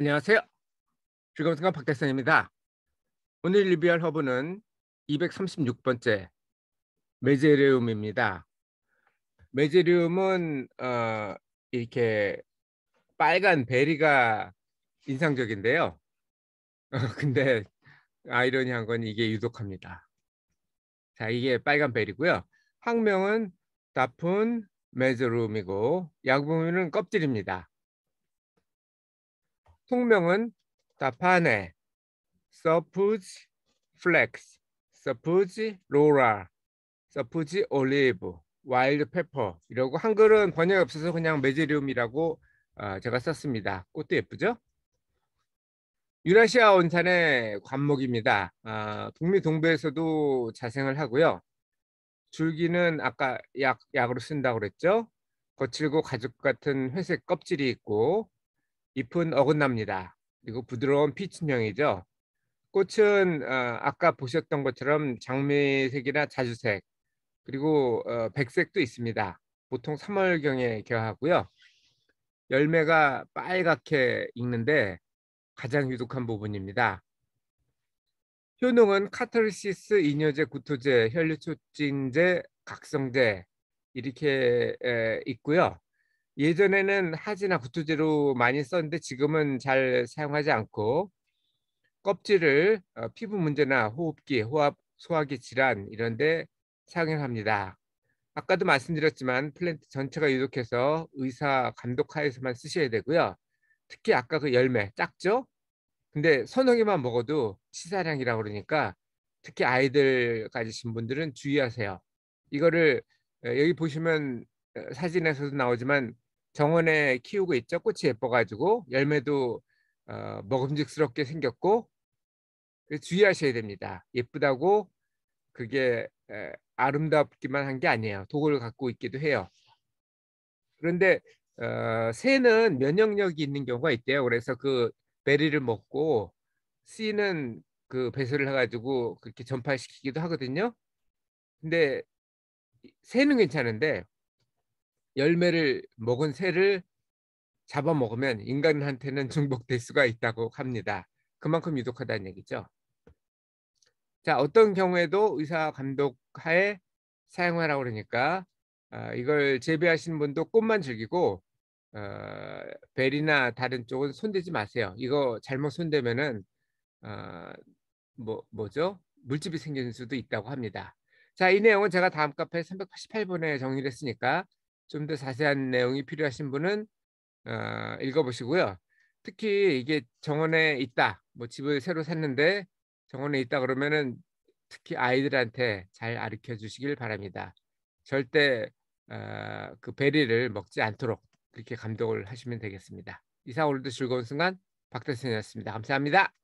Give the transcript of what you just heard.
안녕하세요. 즐거운 순간 박대선입니다. 오늘 리뷰할 허브는 236번째 메제리움입니다. 메제리움은 어, 이렇게 빨간 베리가 인상적인데요. 어, 근데 아이러니한 건 이게 유독합니다. 자, 이게 빨간 베리고요. 학명은 다푼 메제리움이고 약구은 껍질입니다. 통명은 다파네, 서프지 플렉스, 서프지 로라, 서프지 올리브, 와일드 페퍼 이러고 한글은 번역이 없어서 그냥 메제리움이라고 아, 제가 썼습니다. 꽃도 예쁘죠? 유라시아 온산의 관목입니다. 아, 북미 동부에서도 자생을 하고요. 줄기는 아까 약, 약으로 쓴다고 그랬죠? 거칠고 가죽 같은 회색 껍질이 있고 잎은 어긋납니다. 그리고 부드러운 피춘형이죠. 꽃은 어, 아까 보셨던 것처럼 장미색이나 자주색 그리고 어, 백색도 있습니다. 보통 3월경에 개화하고요. 열매가 빨갛게 익는데 가장 유독한 부분입니다. 효능은 카타르시스, 이뇨제, 구토제, 혈류촉진제, 각성제 이렇게 있고요. 예전에는 하지나 구투제로 많이 썼는데 지금은 잘 사용하지 않고 껍질을 어, 피부 문제나 호흡기, 호흡, 소화기 질환 이런 데 사용합니다. 아까도 말씀드렸지만 플랜트 전체가 유독해서 의사 감독하에서만 쓰셔야 되고요. 특히 아까 그 열매 작죠? 근데 서너 개만 먹어도 치사량이라 그러니까 특히 아이들 가지신 분들은 주의하세요. 이거를 어, 여기 보시면 어, 사진에서도 나오지만 정원에 키우고 있죠. 꽃이 예뻐가지고 열매도 어, 먹음직스럽게 생겼고 그 주의하셔야 됩니다. 예쁘다고 그게 에, 아름답기만 한 게 아니에요. 독을 갖고 있기도 해요. 그런데 어, 새는 면역력이 있는 경우가 있대요. 그래서 그 베리를 먹고 씨는 그 배설을 해가지고 그렇게 전파시키기도 하거든요. 근데 새는 괜찮은데 열매를 먹은 새를 잡아먹으면 인간한테는 중복될 수가 있다고 합니다. 그만큼 유독하다는 얘기죠. 자, 어떤 경우에도 의사 감독 하에 사용하라고 그러니까 어, 이걸 재배하시는 분도 꽃만 즐기고 어, 벨이나 다른 쪽은 손대지 마세요. 이거 잘못 손대면은 어, 뭐, 뭐죠? 물집이 생길 수도 있다고 합니다. 자, 이 내용은 제가 다음 카페 388번에 정리를 했으니까 좀더 자세한 내용이 필요하신 분은 어, 읽어보시고요. 특히 이게 정원에 있다, 뭐 집을 새로 샀는데 정원에 있다 그러면은 특히 아이들한테 잘 아르켜 주시길 바랍니다. 절대 어, 그 베리를 먹지 않도록 그렇게 감독을 하시면 되겠습니다. 이상 오늘도 즐거운 순간 박대선이었습니다. 감사합니다.